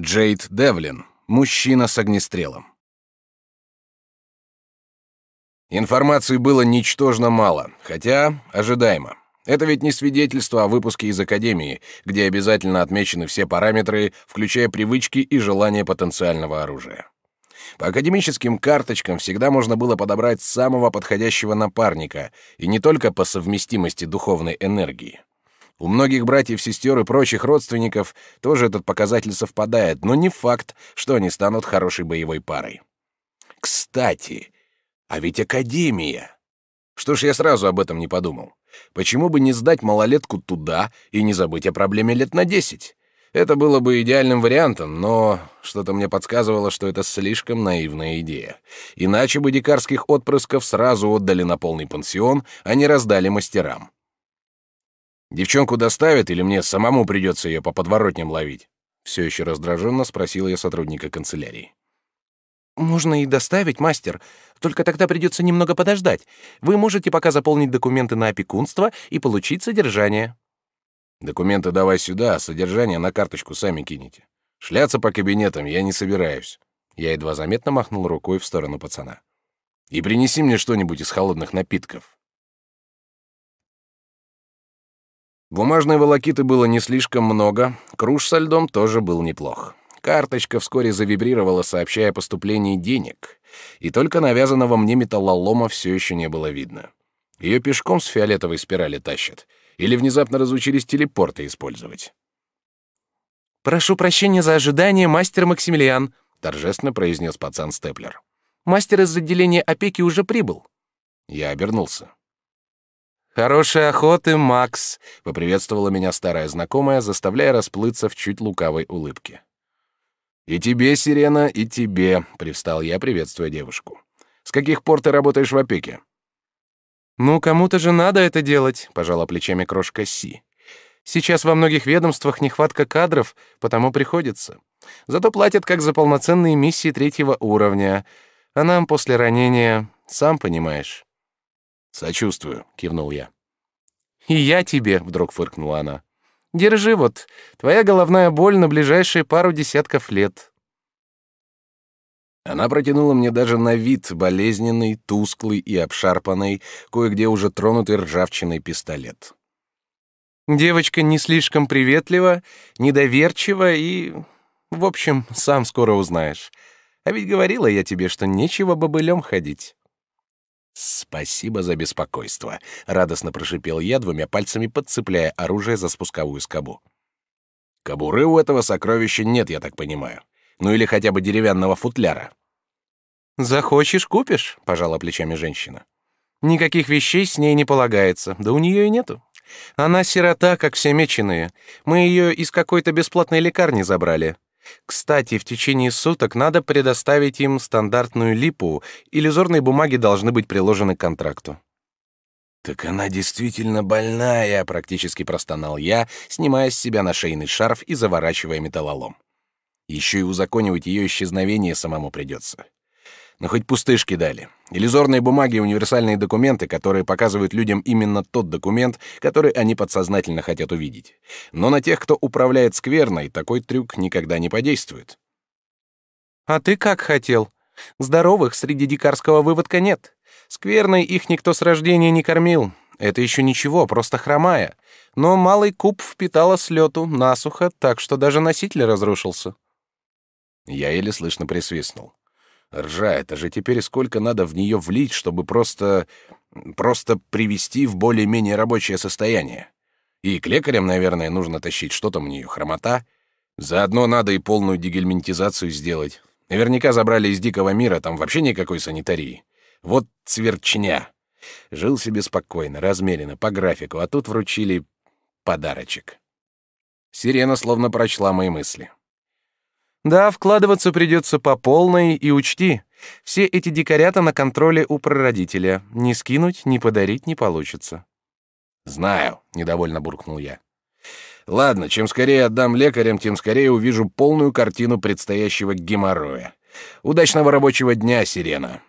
Джейд Девлин. Мужчина с огнестрелом. Информации было ничтожно мало, хотя ожидаемо. Это ведь не свидетельство о выпуске из академии, где обязательно отмечены все параметры, включая привычки и желания потенциального оружия. По академическим карточкам всегда можно было подобрать самого подходящего напарника, и не только по совместимости духовной энергии. У многих братьев, сестер и прочих родственников тоже этот показатель совпадает, но не факт, что они станут хорошей боевой парой. Кстати, а ведь академия. Что ж я сразу об этом не подумал? Почему бы не сдать малолетку туда и не забыть о проблеме лет на десять? Это было бы идеальным вариантом, но что-то мне подсказывало, что это слишком наивная идея. Иначе бы дикарских отпрысков сразу отдали на полный пансион, а не раздали мастерам. Девчонку доставят или мне самому придется ее по подворотням ловить? Все еще раздраженно спросила я сотрудника канцелярии. Можно и доставить, мастер. Только тогда придется немного подождать. Вы можете пока заполнить документы на опекунство и получить содержание. Документы давай сюда, а содержание на карточку сами кинете. Шляться по кабинетам я не собираюсь. Я едва заметно махнул рукой в сторону пацана. И принеси мне что-нибудь из холодных напитков. Бумажной волокиты было не слишком много, круж со льдом тоже был неплох. Карточка вскоре завибрировала, сообщая о поступлении денег, и только навязанного мне металлолома все еще не было видно. Ее пешком с фиолетовой спирали тащат. Или внезапно разучились телепорты использовать. «Прошу прощения за ожидание, мастер Максимилиан», — торжественно произнес пацан Степлер. «Мастер из отделения опеки уже прибыл». Я обернулся. «Хорошей охоты, Макс!» — поприветствовала меня старая знакомая, заставляя расплыться в чуть лукавой улыбке. «И тебе, Сирена, и тебе!» — привстал я, приветствуя девушку. «С каких пор ты работаешь в опеке?» «Ну, кому-то же надо это делать», — пожала плечами крошка Си. «Сейчас во многих ведомствах нехватка кадров, потому приходится. Зато платят как за полноценные миссии третьего уровня. А нам после ранения, сам понимаешь». «Сочувствую», — кивнул я. «И я тебе», — вдруг фыркнула она. «Держи вот, твоя головная боль на ближайшие пару десятков лет». Она протянула мне даже на вид болезненный, тусклый и обшарпанный, кое-где уже тронутый ржавчиной пистолет. Девочка не слишком приветлива, недоверчива и... В общем, сам скоро узнаешь. А ведь говорила я тебе, что нечего бобылем ходить. «Спасибо за беспокойство», — радостно прошипел я, двумя пальцами подцепляя оружие за спусковую скобу. «Кобуры у этого сокровища нет, я так понимаю. Ну или хотя бы деревянного футляра». «Захочешь — купишь», — пожала плечами женщина. «Никаких вещей с ней не полагается, да у нее и нету. Она сирота, как все меченые. Мы ее из какой-то бесплатной лекарни забрали. Кстати, в течение суток надо предоставить им стандартную липу, иллюзорные бумаги должны быть приложены к контракту. Так она действительно больная, практически простонал я, снимая с себя на шейный шарф и заворачивая металлолом. Еще и узаконивать ее исчезновение самому придется но ну, хоть пустышки дали. Иллюзорные бумаги универсальные документы, которые показывают людям именно тот документ, который они подсознательно хотят увидеть. Но на тех, кто управляет скверной, такой трюк никогда не подействует. «А ты как хотел? Здоровых среди дикарского выводка нет. Скверной их никто с рождения не кормил. Это еще ничего, просто хромая. Но малый куб впитала слету лету, насухо, так что даже носитель разрушился». Я еле слышно присвистнул. Ржа, это же теперь сколько надо в нее влить, чтобы просто... просто привести в более-менее рабочее состояние. И к лекарям, наверное, нужно тащить что там у нее, хромота. Заодно надо и полную дегельминтизацию сделать. Наверняка забрали из дикого мира, там вообще никакой санитарии. Вот сверчня. Жил себе спокойно, размеренно, по графику, а тут вручили подарочек. Сирена словно прочла мои мысли. Да, вкладываться придется по полной, и учти, все эти дикарята на контроле у прародителя. не скинуть, не подарить не получится. Знаю, недовольно буркнул я. Ладно, чем скорее отдам лекарям, тем скорее увижу полную картину предстоящего геморроя. Удачного рабочего дня, Сирена.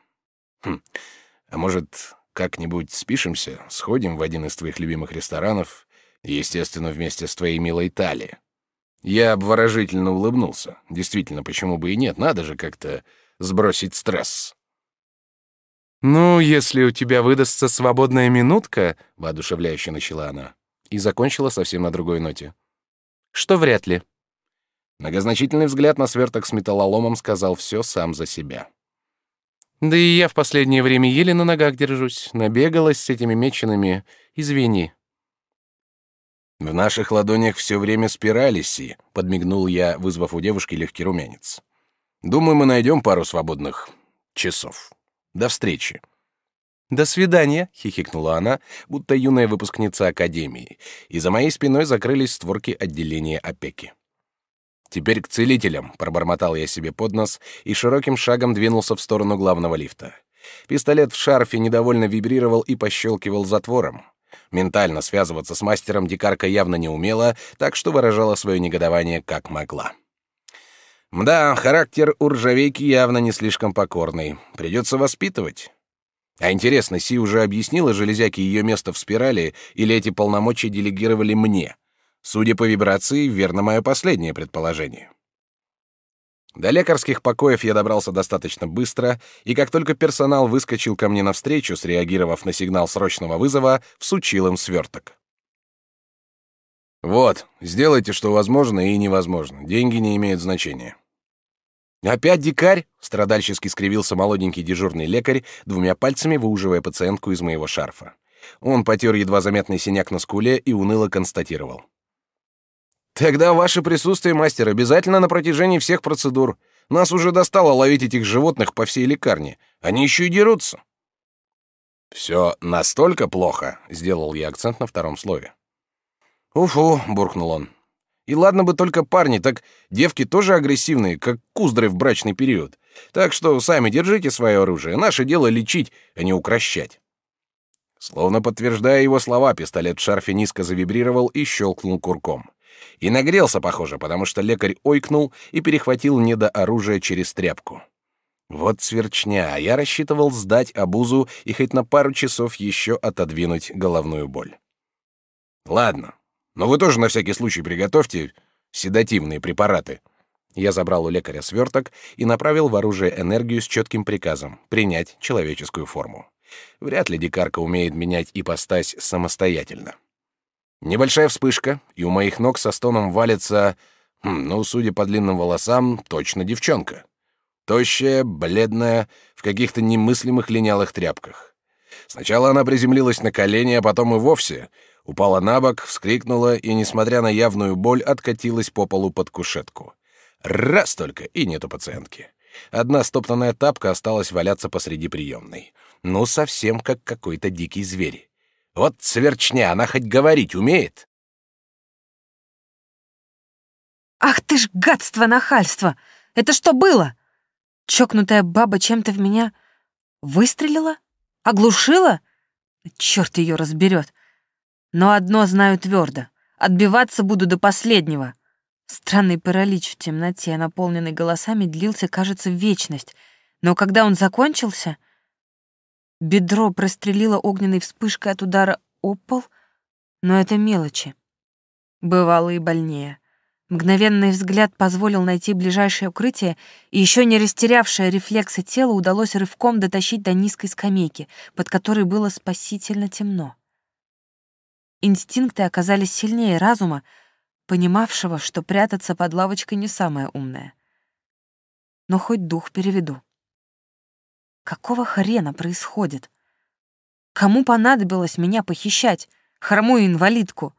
Хм. А может, как-нибудь спишемся, сходим в один из твоих любимых ресторанов, естественно, вместе с твоей милой Тали. Я обворожительно улыбнулся. Действительно, почему бы и нет? Надо же как-то сбросить стресс. «Ну, если у тебя выдастся свободная минутка», — воодушевляюще начала она. И закончила совсем на другой ноте. «Что вряд ли». Многозначительный взгляд на сверток с металлоломом сказал все сам за себя. «Да и я в последнее время еле на ногах держусь. Набегалась с этими меченными. Извини, в наших ладонях все время спирали си, подмигнул я, вызвав у девушки легкий румянец. Думаю, мы найдем пару свободных часов. До встречи. До свидания, хихикнула она, будто юная выпускница академии, и за моей спиной закрылись створки отделения опеки. Теперь к целителям, пробормотал я себе под нос и широким шагом двинулся в сторону главного лифта. Пистолет в шарфе недовольно вибрировал и пощелкивал затвором. Ментально связываться с мастером дикарка явно не умела, так что выражала свое негодование как могла. Мда, характер у ржавейки явно не слишком покорный. Придется воспитывать. А интересно, Си уже объяснила железяке ее место в спирали, или эти полномочия делегировали мне? Судя по вибрации, верно мое последнее предположение. До лекарских покоев я добрался достаточно быстро, и как только персонал выскочил ко мне навстречу, среагировав на сигнал срочного вызова, всучил им сверток. «Вот, сделайте, что возможно и невозможно. Деньги не имеют значения». «Опять дикарь?» — страдальчески скривился молоденький дежурный лекарь, двумя пальцами выуживая пациентку из моего шарфа. Он потер едва заметный синяк на скуле и уныло констатировал. Тогда ваше присутствие, мастер, обязательно на протяжении всех процедур. Нас уже достало ловить этих животных по всей лекарне. Они еще и дерутся. Все настолько плохо, сделал я акцент на втором слове. Уфу, буркнул он. И ладно бы только парни, так девки тоже агрессивные, как куздры в брачный период. Так что сами держите свое оружие. Наше дело лечить, а не укращать. Словно подтверждая его слова, пистолет в шарфе низко завибрировал и щелкнул курком. И нагрелся, похоже, потому что лекарь ойкнул и перехватил недооружие через тряпку. Вот сверчня, а я рассчитывал сдать обузу и хоть на пару часов еще отодвинуть головную боль. Ладно, но вы тоже на всякий случай приготовьте седативные препараты. Я забрал у лекаря сверток и направил в оружие энергию с четким приказом принять человеческую форму. Вряд ли дикарка умеет менять ипостась самостоятельно. Небольшая вспышка, и у моих ног со стоном валится, хм, ну, судя по длинным волосам, точно девчонка. Тощая, бледная, в каких-то немыслимых линялых тряпках. Сначала она приземлилась на колени, а потом и вовсе упала на бок, вскрикнула и, несмотря на явную боль, откатилась по полу под кушетку. Раз только и нету пациентки. Одна стоптанная тапка осталась валяться посреди приемной. Ну, совсем как какой-то дикий зверь. Вот сверчня, она хоть говорить умеет. Ах ты ж гадство, нахальство! Это что было? Чокнутая баба чем-то в меня выстрелила? Оглушила? Черт ее разберет. Но одно знаю твердо. Отбиваться буду до последнего. Странный паралич в темноте, наполненный голосами, длился, кажется, вечность. Но когда он закончился, Бедро прострелило огненной вспышкой от удара о пол, но это мелочи. Бывало и больнее. Мгновенный взгляд позволил найти ближайшее укрытие, и еще не растерявшее рефлексы тела удалось рывком дотащить до низкой скамейки, под которой было спасительно темно. Инстинкты оказались сильнее разума, понимавшего, что прятаться под лавочкой не самое умное. Но хоть дух переведу. Какого хрена происходит? Кому понадобилось меня похищать, хромую инвалидку?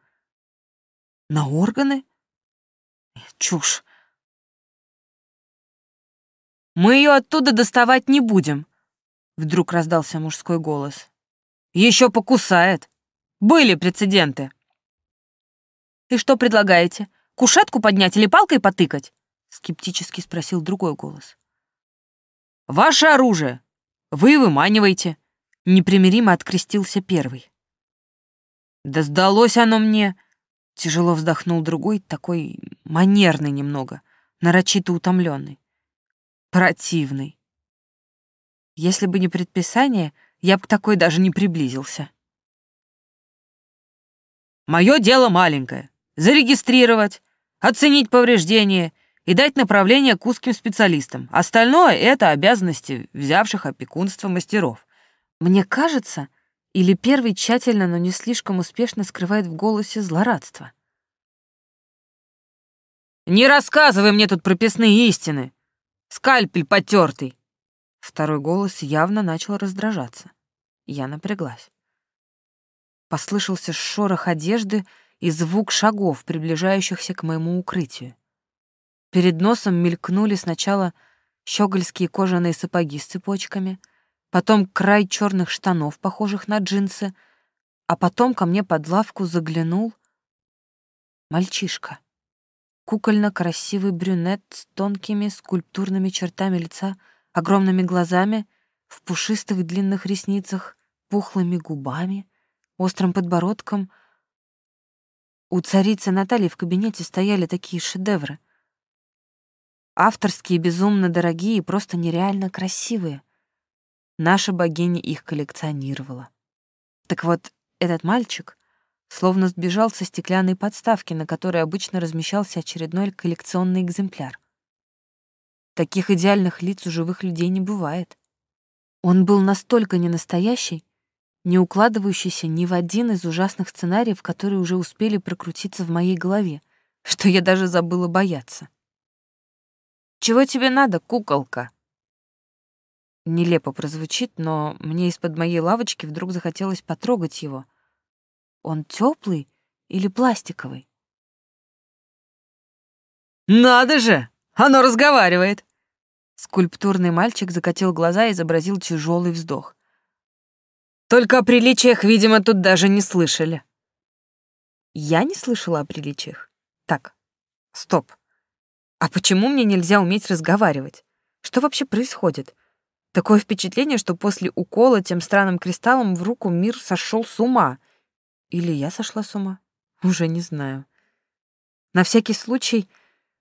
На органы? Э, чушь. «Мы ее оттуда доставать не будем», — вдруг раздался мужской голос. «Еще покусает. Были прецеденты». «И что предлагаете? Кушетку поднять или палкой потыкать?» — скептически спросил другой голос. «Ваше оружие! Вы выманиваете. Непримиримо открестился первый. Да сдалось оно мне. Тяжело вздохнул другой, такой манерный немного, нарочито утомленный. Противный. Если бы не предписание, я бы к такой даже не приблизился. Мое дело маленькое. Зарегистрировать, оценить повреждения и дать направление к узким специалистам. Остальное — это обязанности взявших опекунство мастеров. Мне кажется, или первый тщательно, но не слишком успешно скрывает в голосе злорадство. «Не рассказывай мне тут прописные истины! Скальпель потертый!» Второй голос явно начал раздражаться. Я напряглась. Послышался шорох одежды и звук шагов, приближающихся к моему укрытию. Перед носом мелькнули сначала щегольские кожаные сапоги с цепочками, потом край черных штанов, похожих на джинсы, а потом ко мне под лавку заглянул мальчишка. Кукольно-красивый брюнет с тонкими скульптурными чертами лица, огромными глазами, в пушистых длинных ресницах, пухлыми губами, острым подбородком. У царицы Натальи в кабинете стояли такие шедевры — Авторские, безумно дорогие и просто нереально красивые. Наша богиня их коллекционировала. Так вот, этот мальчик словно сбежал со стеклянной подставки, на которой обычно размещался очередной коллекционный экземпляр. Таких идеальных лиц у живых людей не бывает. Он был настолько ненастоящий, не укладывающийся ни в один из ужасных сценариев, которые уже успели прокрутиться в моей голове, что я даже забыла бояться. Чего тебе надо, куколка?» Нелепо прозвучит, но мне из-под моей лавочки вдруг захотелось потрогать его. Он теплый или пластиковый? «Надо же! Оно разговаривает!» Скульптурный мальчик закатил глаза и изобразил тяжелый вздох. «Только о приличиях, видимо, тут даже не слышали». «Я не слышала о приличиях. Так, стоп. А почему мне нельзя уметь разговаривать? Что вообще происходит? Такое впечатление, что после укола тем странным кристаллом в руку мир сошел с ума. Или я сошла с ума? Уже не знаю. На всякий случай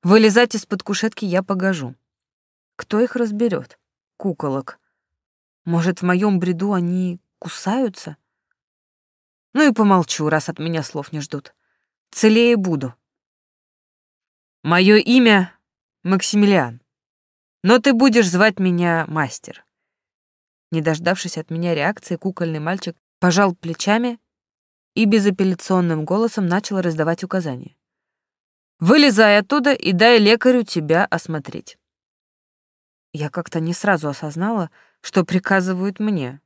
вылезать из-под кушетки я погожу. Кто их разберет? Куколок. Может, в моем бреду они кусаются? Ну и помолчу, раз от меня слов не ждут. Целее буду, Мое имя Максимилиан, но ты будешь звать меня мастер. Не дождавшись от меня реакции, кукольный мальчик пожал плечами и безапелляционным голосом начал раздавать указания. «Вылезай оттуда и дай лекарю тебя осмотреть». Я как-то не сразу осознала, что приказывают мне.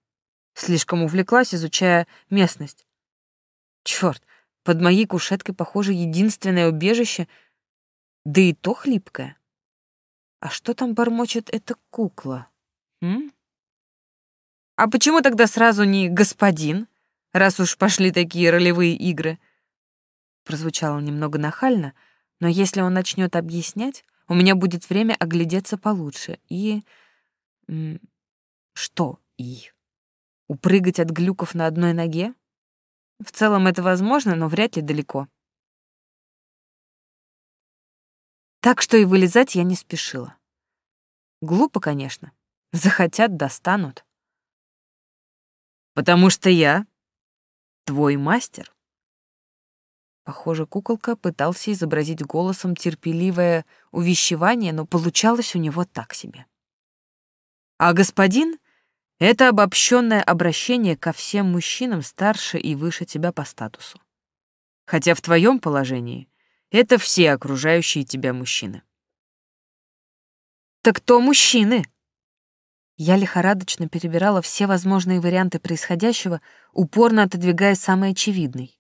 Слишком увлеклась, изучая местность. Черт, под моей кушеткой, похоже, единственное убежище — да и то хлипкое. А что там бормочет эта кукла? М? А почему тогда сразу не «господин», раз уж пошли такие ролевые игры? Прозвучало немного нахально, но если он начнет объяснять, у меня будет время оглядеться получше и... Что «и»? Упрыгать от глюков на одной ноге? В целом это возможно, но вряд ли далеко. Так что и вылезать я не спешила. Глупо, конечно. Захотят, достанут. «Потому что я твой мастер». Похоже, куколка пытался изобразить голосом терпеливое увещевание, но получалось у него так себе. «А господин — это обобщенное обращение ко всем мужчинам старше и выше тебя по статусу. Хотя в твоем положении это все окружающие тебя мужчины. Так кто мужчины? Я лихорадочно перебирала все возможные варианты происходящего, упорно отодвигая самый очевидный.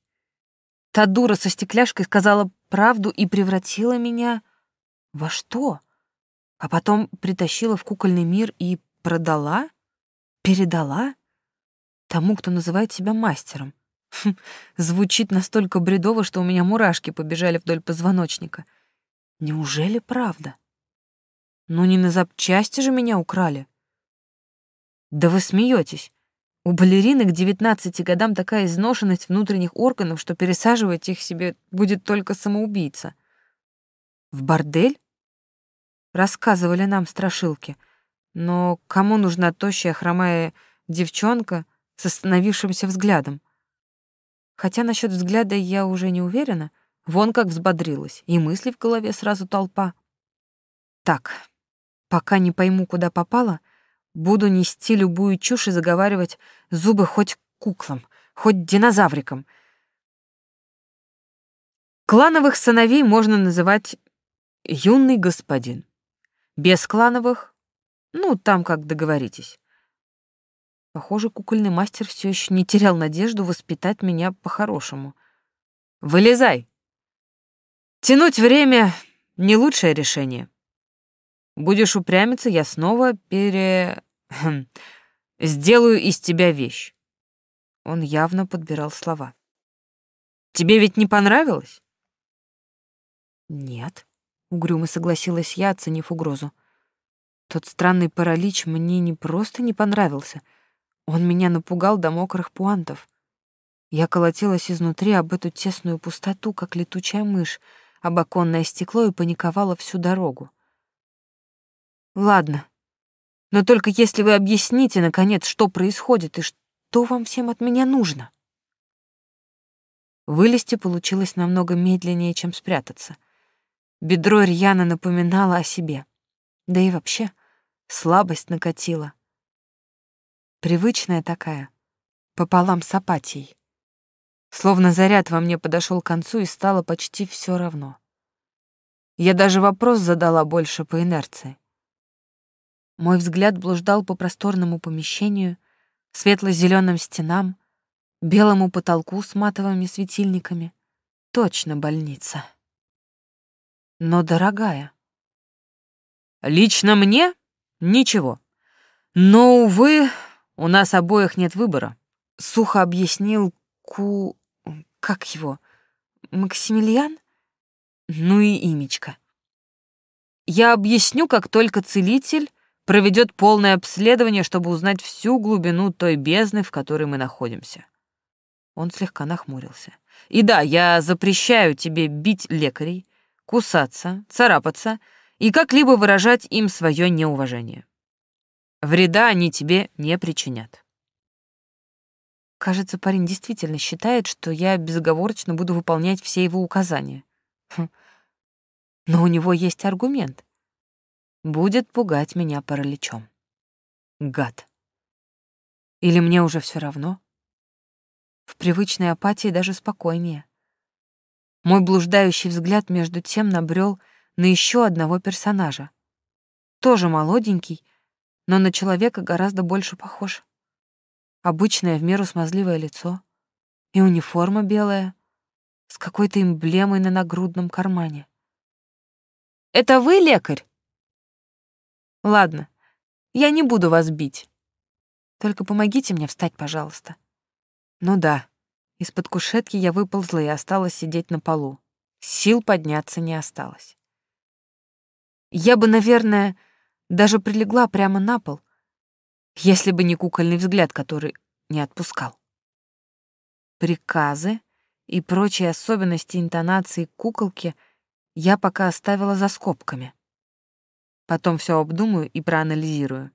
Та дура со стекляшкой сказала правду и превратила меня... Во что? А потом притащила в кукольный мир и продала? Передала? Тому, кто называет себя мастером. Хм, звучит настолько бредово, что у меня мурашки побежали вдоль позвоночника. Неужели правда? Ну не на запчасти же меня украли. Да вы смеетесь. У балерины к 19 годам такая изношенность внутренних органов, что пересаживать их себе будет только самоубийца. В бордель? Рассказывали нам страшилки. Но кому нужна тощая хромая девчонка с остановившимся взглядом? Хотя насчет взгляда я уже не уверена. Вон как взбодрилась, и мысли в голове сразу толпа. Так, пока не пойму, куда попала, буду нести любую чушь и заговаривать зубы хоть куклам, хоть динозаврикам. Клановых сыновей можно называть «юный господин». Без клановых, ну, там как договоритесь. Похоже, кукольный мастер все еще не терял надежду воспитать меня по-хорошему. «Вылезай!» «Тянуть время — не лучшее решение. Будешь упрямиться, я снова пере... Хм, сделаю из тебя вещь». Он явно подбирал слова. «Тебе ведь не понравилось?» «Нет», — угрюмо согласилась я, оценив угрозу. «Тот странный паралич мне не просто не понравился — он меня напугал до мокрых пуантов. Я колотилась изнутри об эту тесную пустоту, как летучая мышь, об оконное стекло и паниковала всю дорогу. «Ладно, но только если вы объясните, наконец, что происходит и что вам всем от меня нужно». Вылезти получилось намного медленнее, чем спрятаться. Бедро рьяно напоминало о себе. Да и вообще, слабость накатила — привычная такая, пополам с апатией. Словно заряд во мне подошел к концу и стало почти все равно. Я даже вопрос задала больше по инерции. Мой взгляд блуждал по просторному помещению, светло-зеленым стенам, белому потолку с матовыми светильниками. Точно больница. Но дорогая. Лично мне — ничего. Но, увы, у нас обоих нет выбора. Сухо объяснил Ку... Как его? Максимилиан? Ну и Имечка. Я объясню, как только целитель проведет полное обследование, чтобы узнать всю глубину той бездны, в которой мы находимся. Он слегка нахмурился. И да, я запрещаю тебе бить лекарей, кусаться, царапаться и как-либо выражать им свое неуважение. Вреда они тебе не причинят. Кажется, парень действительно считает, что я безоговорочно буду выполнять все его указания. Хм. Но у него есть аргумент. Будет пугать меня параличом. Гад. Или мне уже все равно? В привычной апатии даже спокойнее. Мой блуждающий взгляд между тем набрел на еще одного персонажа. Тоже молоденький, но на человека гораздо больше похож. Обычное в меру смазливое лицо и униформа белая с какой-то эмблемой на нагрудном кармане. «Это вы лекарь?» «Ладно, я не буду вас бить. Только помогите мне встать, пожалуйста». «Ну да». Из-под кушетки я выползла и осталась сидеть на полу. Сил подняться не осталось. Я бы, наверное, даже прилегла прямо на пол, если бы не кукольный взгляд, который не отпускал. Приказы и прочие особенности интонации куколки я пока оставила за скобками. Потом все обдумаю и проанализирую.